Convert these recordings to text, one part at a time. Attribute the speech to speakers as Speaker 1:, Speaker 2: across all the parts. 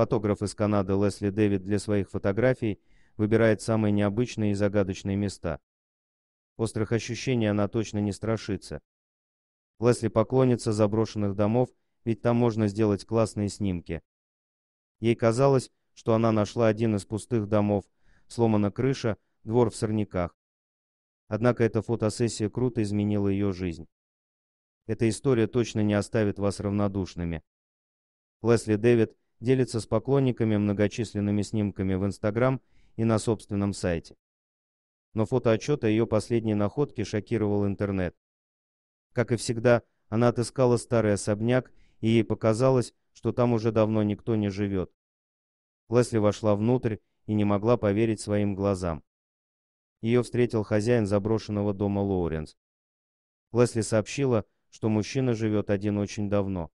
Speaker 1: Фотограф из Канады Лесли Дэвид для своих фотографий выбирает самые необычные и загадочные места. Острых ощущений она точно не страшится. Лесли поклонится заброшенных домов, ведь там можно сделать классные снимки. Ей казалось, что она нашла один из пустых домов, сломана крыша, двор в сорняках. Однако эта фотосессия круто изменила ее жизнь. Эта история точно не оставит вас равнодушными. Лесли Дэвид делится с поклонниками многочисленными снимками в Инстаграм и на собственном сайте. Но фотоотчет о ее последней находке шокировал интернет. Как и всегда, она отыскала старый особняк, и ей показалось, что там уже давно никто не живет. Лесли вошла внутрь и не могла поверить своим глазам. Ее встретил хозяин заброшенного дома Лоуренс. Лесли сообщила, что мужчина живет один очень давно.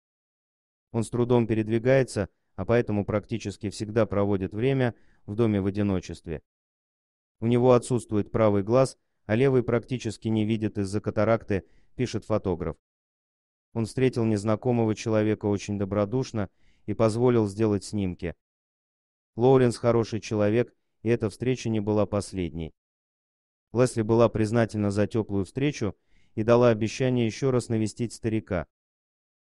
Speaker 1: Он с трудом передвигается, а поэтому практически всегда проводит время в доме в одиночестве. У него отсутствует правый глаз, а левый практически не видит из-за катаракты, пишет фотограф. Он встретил незнакомого человека очень добродушно и позволил сделать снимки. Лоуренс хороший человек, и эта встреча не была последней. Лесли была признательна за теплую встречу и дала обещание еще раз навестить старика.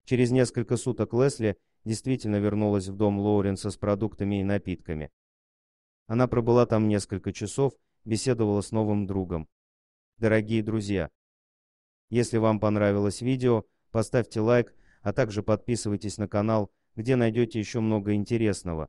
Speaker 1: Через несколько суток Лесли действительно вернулась в дом Лоуренса с продуктами и напитками. Она пробыла там несколько часов, беседовала с новым другом. Дорогие друзья, если вам понравилось видео, поставьте лайк, а также подписывайтесь на канал, где найдете еще много интересного.